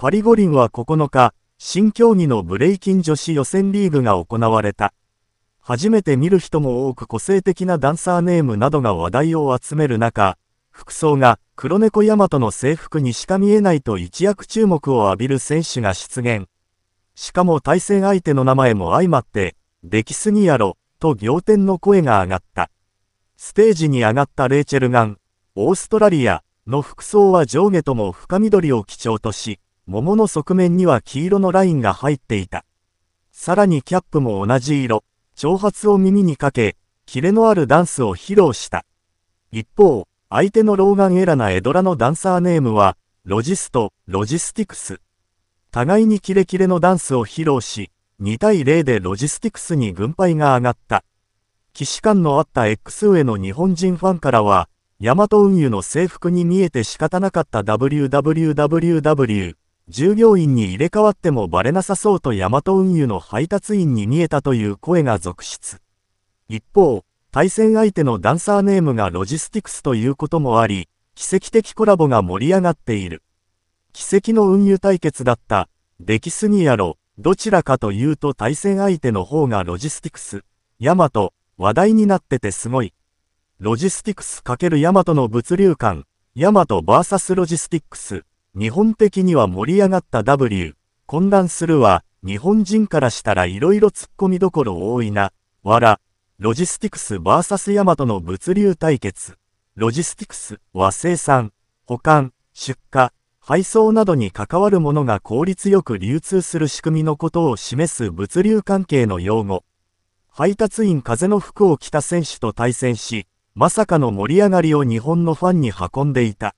パリ五輪は9日、新競技のブレイキン女子予選リーグが行われた。初めて見る人も多く個性的なダンサーネームなどが話題を集める中、服装が黒猫ヤマトの制服にしか見えないと一躍注目を浴びる選手が出現。しかも対戦相手の名前も相まって、できすぎやろ、と仰天の声が上がった。ステージに上がったレイチェルガン、オーストラリアの服装は上下とも深緑を基調とし、桃の側面には黄色のラインが入っていた。さらにキャップも同じ色、長髪を耳にかけ、キレのあるダンスを披露した。一方、相手のローガン・エラナ・エドラのダンサーネームは、ロジスト、ロジスティクス。互いにキレキレのダンスを披露し、2対0でロジスティクスに軍配が上がった。騎士官のあった X 上の日本人ファンからは、ヤマト運輸の制服に見えて仕方なかった www 従業員に入れ替わってもバレなさそうとヤマト運輸の配達員に見えたという声が続出。一方、対戦相手のダンサーネームがロジスティクスということもあり、奇跡的コラボが盛り上がっている。奇跡の運輸対決だった、出来すぎやろ、どちらかというと対戦相手の方がロジスティクス、ヤマト、話題になっててすごい。ロジスティクス×ヤマトの物流感、ヤマト VS ロジスティックス、日本的には盛り上がった W、混乱するは、日本人からしたら色々突っ込みどころ多いな、わら、ロジスティクス VS ヤマトの物流対決。ロジスティクスは生産、保管、出荷、配送などに関わるものが効率よく流通する仕組みのことを示す物流関係の用語。配達員風の服を着た選手と対戦し、まさかの盛り上がりを日本のファンに運んでいた。